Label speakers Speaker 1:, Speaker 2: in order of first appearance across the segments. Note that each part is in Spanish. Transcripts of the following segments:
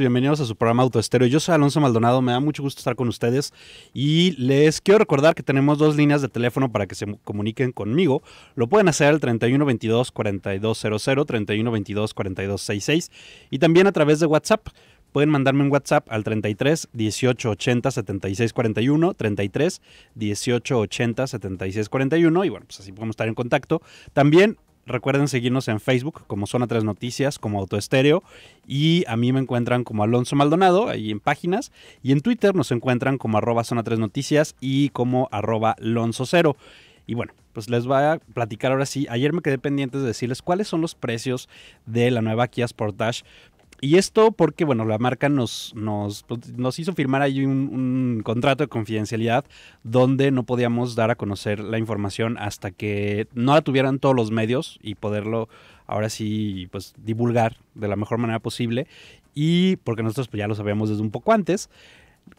Speaker 1: Bienvenidos a su programa Autoestéreo. Yo soy Alonso Maldonado, me da mucho gusto estar con ustedes y les quiero recordar que tenemos dos líneas de teléfono para que se comuniquen conmigo. Lo pueden hacer al 3122 4200, 3122 4266 y también a través de WhatsApp. Pueden mandarme un WhatsApp al 33 1880 7641, 33 1880 7641 y bueno, pues así podemos estar en contacto. También Recuerden seguirnos en Facebook como Zona 3 Noticias, como Autoestéreo. Y a mí me encuentran como Alonso Maldonado, ahí en páginas. Y en Twitter nos encuentran como arroba Zona 3 Noticias y como arroba Alonso Cero. Y bueno, pues les voy a platicar ahora sí. Ayer me quedé pendiente de decirles cuáles son los precios de la nueva Kia Sportage, y esto porque, bueno, la marca nos, nos, pues, hizo firmar ahí un, contrato de confidencialidad donde no podíamos dar a conocer la información hasta que no la tuvieran todos los medios y poderlo ahora sí, pues, divulgar de la mejor manera posible. Y porque nosotros pues, ya lo sabíamos desde un poco antes.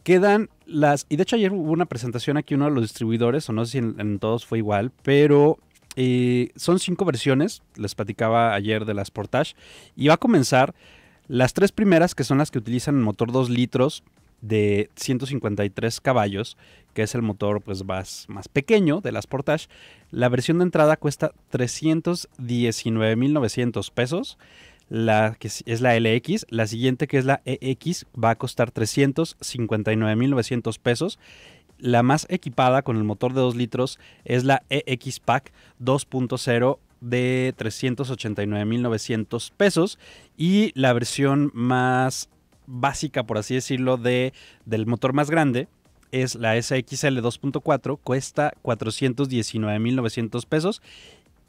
Speaker 1: Quedan las... Y de hecho ayer hubo una presentación aquí, uno de los distribuidores, o no sé si en, todos fue igual, pero eh, son cinco versiones, les platicaba ayer de las Portage, y va a comenzar las tres primeras, que son las que utilizan el motor 2 litros de 153 caballos, que es el motor pues, más, más pequeño de las Portage, la versión de entrada cuesta 319.900 pesos. La que es la LX, la siguiente que es la EX va a costar 359.900 pesos la más equipada con el motor de 2 litros es la EX Pack 2.0 de 389.900 pesos y la versión más básica, por así decirlo, de, del motor más grande es la SXL 2.4, cuesta 419.900 pesos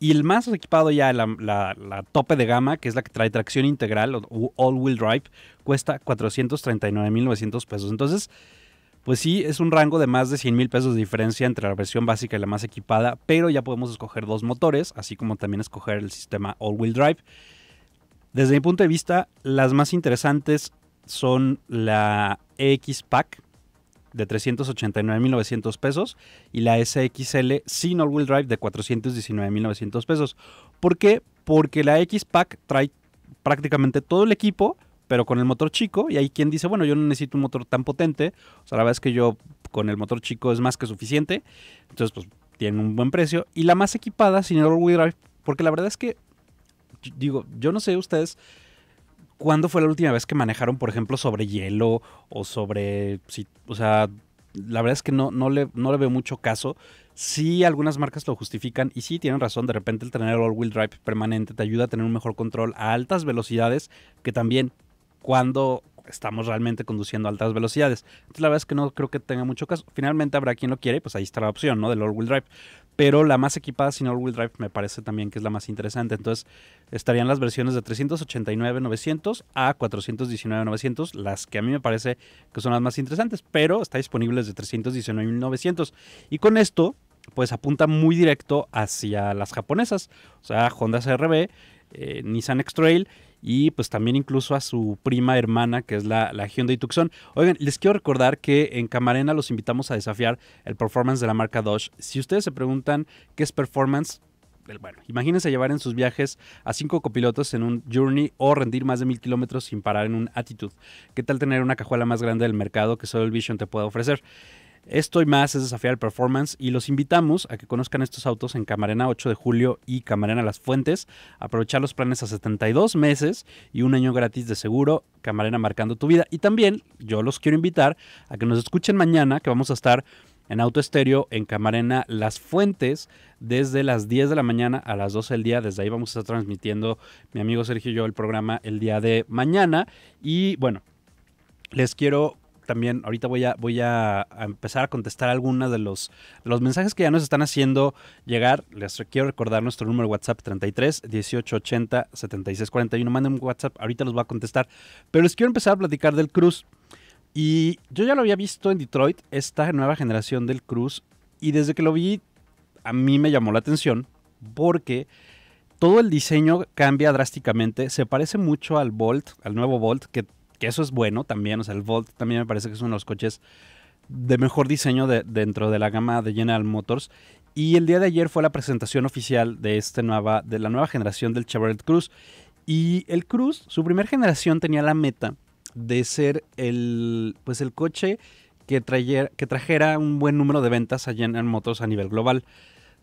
Speaker 1: y el más equipado ya, la, la, tope de gama, que es la que trae tracción integral o all-wheel drive, cuesta 439.900 pesos. Entonces, pues sí, es un rango de más de 100 mil pesos de diferencia entre la versión básica y la más equipada, pero ya podemos escoger dos motores, así como también escoger el sistema all-wheel drive. Desde mi punto de vista, las más interesantes son la X Pack de 389.900 pesos y la SXL sin all-wheel drive de 419.900 pesos. ¿Por qué? Porque la X Pack trae prácticamente todo el equipo, pero con el motor chico, y hay quien dice, bueno, yo no necesito un motor tan potente, o sea, la verdad es que yo con el motor chico es más que suficiente, entonces pues tiene un buen precio, y la más equipada sin el all-wheel drive, porque la verdad es que, digo, yo no sé ustedes, ¿cuándo fue la última vez que manejaron, por ejemplo, sobre hielo o sobre... Si, o sea, la verdad es que no, no, le, no le veo mucho caso. Sí, algunas marcas lo justifican y sí tienen razón. De repente el tener el all-wheel drive permanente te ayuda a tener un mejor control a altas velocidades, que también cuando estamos realmente conduciendo a altas velocidades. Entonces, la verdad es que no creo que tenga mucho caso. Finalmente habrá quien lo quiere pues ahí está la opción, ¿no? Del all-wheel drive. Pero la más equipada sin all-wheel drive me parece también que es la más interesante. Entonces, estarían las versiones de 389.900 a 419.900, las que a mí me parece que son las más interesantes, pero está disponible desde 319.900. Y con esto, pues apunta muy directo hacia las japonesas, o sea, Honda CRB, eh, Nissan X-Trail y pues también incluso a su prima hermana que es la, la Hyundai Tucson. Oigan, les quiero recordar que en Camarena los invitamos a desafiar el performance de la marca Dodge. Si ustedes se preguntan qué es performance, bueno, imagínense llevar en sus viajes a cinco copilotos en un Journey o rendir más de mil kilómetros sin parar en un Attitude. ¿Qué tal tener una cajuela más grande del mercado que solo el Vision te pueda ofrecer? Esto y más es desafiar el performance y los invitamos a que conozcan estos autos en Camarena 8 de julio y Camarena Las Fuentes, aprovechar los planes a 72 meses y un año gratis de seguro, Camarena marcando tu vida. Y también yo los quiero invitar a que nos escuchen mañana que vamos a estar en Auto Estéreo, en Camarena Las Fuentes, desde las 10 de la mañana a las 12 del día. Desde ahí vamos a estar transmitiendo mi amigo Sergio y yo el programa el día de mañana. Y bueno, les quiero también ahorita voy a, voy a, empezar a contestar algunos de los, los mensajes que ya nos están haciendo llegar. Les quiero recordar nuestro número de WhatsApp 33 1880 7641. Manden un WhatsApp, ahorita los voy a contestar. Pero les quiero empezar a platicar del Cruz. Y yo ya lo había visto en Detroit, esta nueva generación del Cruz. Y desde que lo vi, a mí me llamó la atención porque todo el diseño cambia drásticamente. Se parece mucho al Bolt, al nuevo Bolt, que que eso es bueno también. O sea, el Volt también me parece que es uno de los coches de mejor diseño dentro de la gama de General Motors. Y el día de ayer fue la presentación oficial de, este nueva, de la nueva generación del Chevrolet Cruze. Y el Cruze, su primera generación, tenía la meta de ser el, pues el coche que, que trajera un buen número de ventas a General Motors a nivel global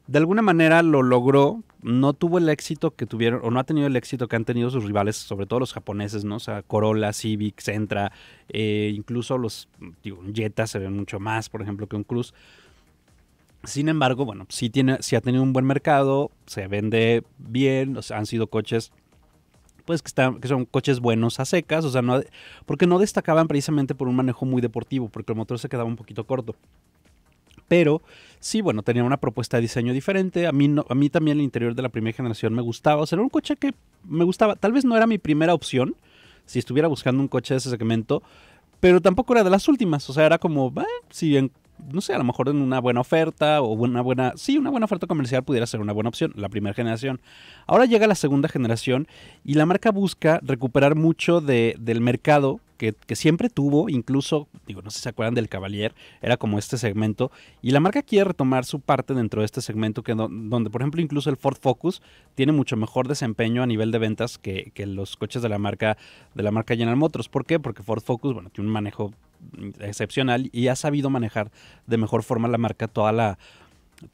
Speaker 1: de alguna manera lo logró, no tuvo el éxito que tuvieron, o no ha tenido el éxito que han tenido sus rivales, sobre todo los japoneses, ¿no? sea, Corolla, Civic, Sentra, eh, incluso los, digo, Jetta se ven mucho más, por ejemplo, que un Cruz. Sin embargo, bueno, sí, tiene, si ha tenido un buen mercado, se vende bien, han sido coches pues que, están, que son coches buenos a secas, o sea, no, porque no destacaban precisamente por un manejo muy deportivo, porque el motor se quedaba un poquito corto pero sí, bueno, tenía una propuesta de diseño diferente. A mí, no, a mí también el interior de la primera generación me gustaba. O sea, era un coche que me gustaba. Tal vez no era mi primera opción si estuviera buscando un coche de ese segmento, pero tampoco era de las últimas. O sea, era como, si bien no sé, a lo mejor en una buena oferta o una buena, sí, una buena oferta comercial pudiera ser una buena opción, la primera generación. Ahora llega la segunda generación y la marca busca recuperar mucho del mercado que, siempre tuvo, incluso, digo, no sé si se acuerdan del Cavalier, era como este segmento, y la marca quiere retomar su parte dentro de este segmento, que donde, por ejemplo, incluso el Ford Focus tiene mucho mejor desempeño a nivel de ventas que, que, los coches de la marca de la marca General Motors. ¿Por qué? Porque Ford Focus, bueno, tiene un manejo excepcional y ha sabido manejar de mejor forma la marca, toda la,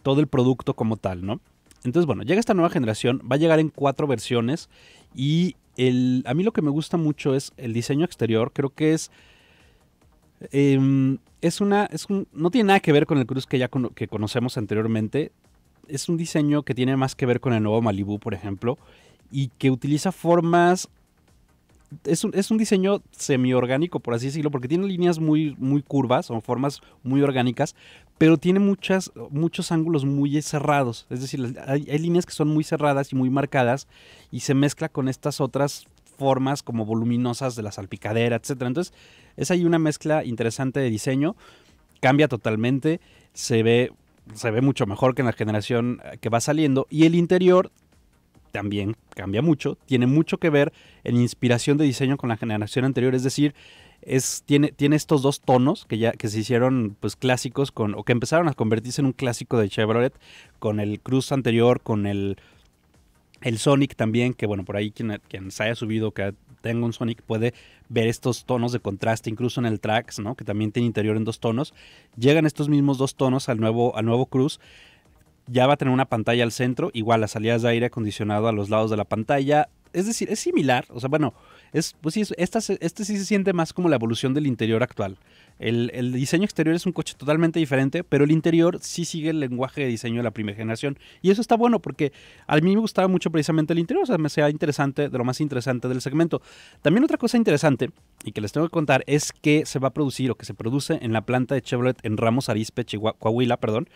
Speaker 1: todo el producto como tal, ¿no? Entonces, bueno, llega esta nueva generación, va a llegar en cuatro versiones y el, a mí lo que me gusta mucho es el diseño exterior, creo que es... Em, es una, es un, no tiene nada que ver con el Cruz que ya que conocemos anteriormente. Es un diseño que tiene más que ver con el nuevo Malibu, por ejemplo, y que utiliza formas es un, diseño semi diseño por así decirlo, porque tiene líneas muy, muy curvas o formas muy orgánicas, pero tiene muchas, muchos ángulos muy cerrados. Es decir, hay, líneas que son muy cerradas y muy marcadas y se mezcla con estas otras formas como voluminosas de la salpicadera, etc. Entonces, es ahí una mezcla interesante de diseño. Cambia totalmente, se ve se ve mucho mejor que en la generación que va saliendo. Y el interior también cambia mucho, tiene mucho que ver en inspiración de diseño con la generación anterior, es decir, es, tiene, tiene estos dos tonos que ya que se hicieron pues clásicos con, o que empezaron a convertirse en un clásico de Chevrolet, con el Cruz anterior, con el, el Sonic también, que bueno, por ahí quien, quien se haya subido, que tenga un Sonic, puede ver estos tonos de contraste, incluso en el Trax, ¿no? que también tiene interior en dos tonos, llegan estos mismos dos tonos al nuevo, al nuevo Cruz, ya va a tener una pantalla al centro, igual las salidas de aire acondicionado a los lados de la pantalla. Es decir, es similar, o sea, bueno, es, pues sí, este sí se siente más como la evolución del interior actual. El, diseño exterior es un coche totalmente diferente, pero el interior sí sigue el lenguaje de diseño de la primera generación. Y eso está bueno porque a mí me gustaba mucho precisamente el interior, o sea, me sea interesante, de lo más interesante del segmento. También otra cosa interesante y que les tengo que contar es que se va a producir o que se produce en la planta de Chevrolet en Ramos Arizpe, Chihuahua, Coahuila, perdón,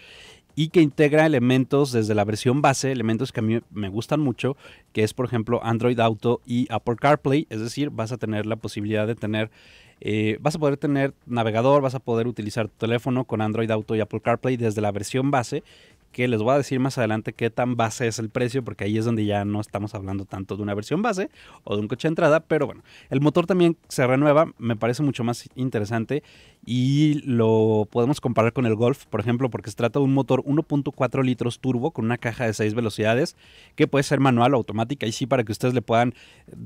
Speaker 1: y que integra elementos desde la versión base, elementos que a mí me gustan mucho, que es por ejemplo Android Auto y Apple CarPlay, es decir, vas a tener la posibilidad de tener, eh, vas a poder tener navegador, vas a poder utilizar tu teléfono con Android Auto y Apple CarPlay desde la versión base que les voy a decir más adelante qué tan base es el precio, porque ahí es donde ya no estamos hablando tanto de una versión base o de un coche de entrada, pero bueno, el motor también se renueva, me parece mucho más interesante y lo podemos comparar con el Golf, por ejemplo, porque se trata de un motor 1.4 litros turbo con una caja de 6 velocidades, que puede ser manual o automática, y sí para que ustedes le puedan,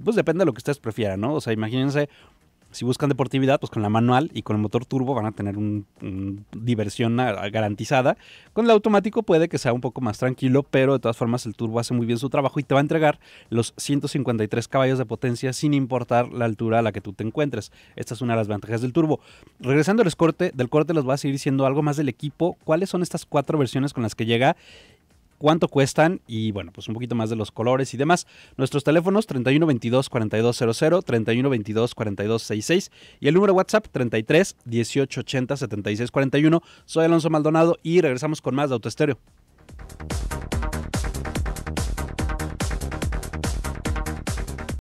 Speaker 1: pues depende de lo que ustedes prefieran, ¿no? O sea, imagínense si buscan deportividad, pues con la manual y con el motor turbo van a tener una diversión garantizada. Con el automático puede que sea un poco más tranquilo, pero de todas formas el turbo hace muy bien su trabajo y te va a entregar los 153 caballos de potencia sin importar la altura a la que tú te encuentres. Esta es una de las ventajas del turbo. Regresando al corte, del corte los voy a seguir diciendo algo más del equipo. ¿Cuáles son estas cuatro versiones con las que llega? cuánto cuestan y bueno, pues un poquito más de los colores y demás. Nuestros teléfonos 3122 4200, 3122 4266 y el número WhatsApp 33 1880 7641. Soy Alonso Maldonado y regresamos con más de Autoestéreo.